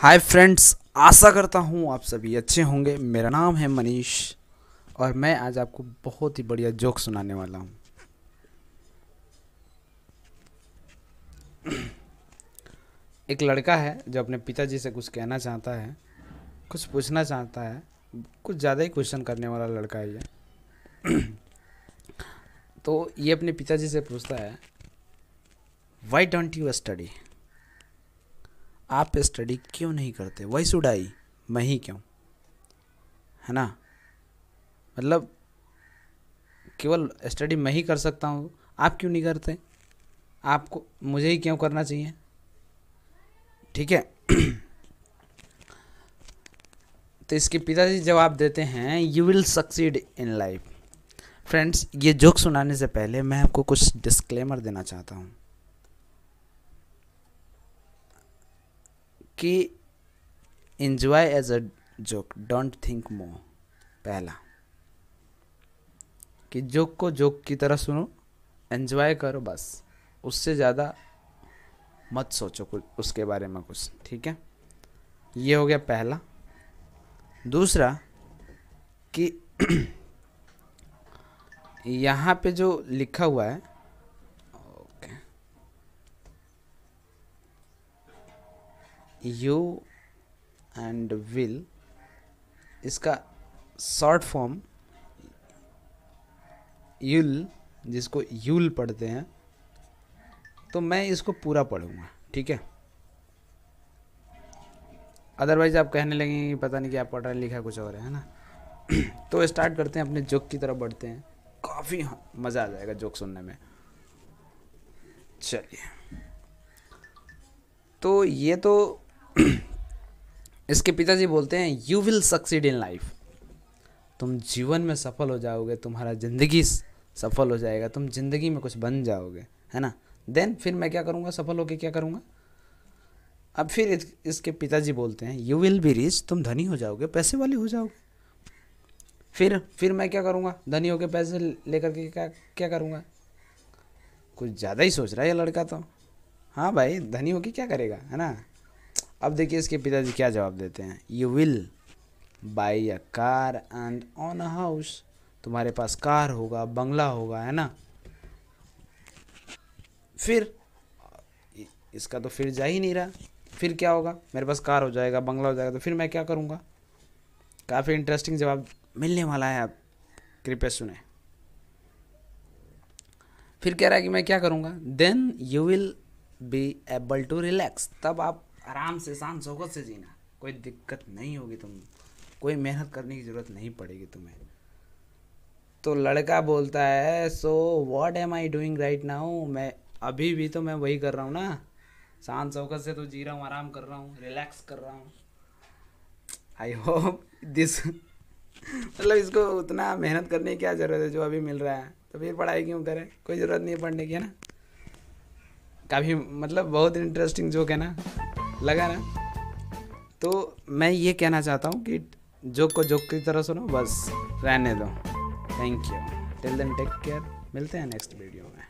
hi friends आशा करता हूँ आप सभी अच्छे होंगे मेरा नाम है मनीष और मैं आज आपको बहुत ही बढ़िया जोक सुनाने वाला हूँ एक लड़का है जो अपने पिताजी से कुछ कहना चाहता है कुछ पूछना चाहता है कुछ ज़्यादा ही क्वेश्चन करने वाला लड़का है ये तो ये अपने पिताजी से पूछता है वाई डोंट यू स्टडी आप स्टडी क्यों नहीं करते वही सुडाई मैं ही क्यों है ना मतलब केवल स्टडी मैं ही कर सकता हूँ आप क्यों नहीं करते आपको मुझे ही क्यों करना चाहिए ठीक है तो इसके पिताजी जवाब देते हैं you will succeed in life friends ये जोक सुनाने से पहले मैं आपको कुछ डिस्क्लेमर देना चाहता हूँ कि enjoy as a joke don't think more पहला कि जोक को जोक की तरह सुनो एंजॉय करो बस उससे ज़्यादा मत सोचो कुछ उसके बारे में कुछ ठीक है ये हो गया पहला दूसरा कि यहाँ पे जो लिखा हुआ है यू एंड विल इसका शॉर्ट फॉर्म यूल जिसको यूल पढ़ते हैं तो मैं इसको पूरा पढ़ूंगा ठीक है अदरवाइज आप कहने लगेंगे कि पता नहीं कि आप पढ़ रहे है लिखा कुछ और है ना तो स्टार्ट करते हैं अपने जोक की तरफ बढ़ते हैं काफ़ी मज़ा आ जाएगा जोक सुनने में चलिए तो ये तो इसके पिताजी बोलते हैं you will succeed in life तुम जीवन में सफल हो जाओगे तुम्हारा ज़िंदगी सफल हो जाएगा तुम ज़िंदगी में कुछ बन जाओगे है ना देन फिर मैं क्या करूँगा सफल होके क्या करूँगा अब फिर इस, इसके पिताजी बोलते हैं यू विल बी रिच तुम धनी हो जाओगे पैसे वाले हो जाओगे फिर फिर मैं क्या करूँगा धनी होके पैसे लेकर के क्या क्या करूँगा कुछ ज़्यादा ही सोच रहा है ये लड़का तो हाँ भाई धनी होके क्या करेगा है ना अब देखिए इसके पिताजी क्या जवाब देते हैं you will buy a car and own a house तुम्हारे पास कार होगा बंगला होगा है ना फिर इसका तो फिर जा ही नहीं रहा फिर क्या होगा मेरे पास कार हो जाएगा बंगला हो जाएगा तो फिर मैं क्या करूँगा काफ़ी इंटरेस्टिंग जवाब मिलने वाला है आप कृपया सुने फिर कह रहा है कि मैं क्या करूँगा then you will be able to relax तब आप आराम से शान शौकत से जीना कोई दिक्कत नहीं होगी तुम कोई मेहनत करने की ज़रूरत नहीं पड़ेगी तुम्हें तो लड़का बोलता है so what am I doing right now मैं अभी भी तो मैं वही कर रहा हूँ ना शान शौकत से तो जी रहा हूँ आराम कर रहा हूँ रिलैक्स कर रहा हूँ आई होप दिस मतलब इसको उतना मेहनत करने की क्या ज़रूरत है जो अभी मिल रहा है तो फिर पढ़ाई क्यों करें कोई ज़रूरत नहीं है पढ़ने की है ना काफ़ी मतलब बहुत इंटरेस्टिंग जोक है ना लगा ना तो मैं ये कहना चाहता हूँ कि जोक को जोक की तरह सुनो बस रहने दो thank you till then take care मिलते हैं नेक्स्ट वीडियो में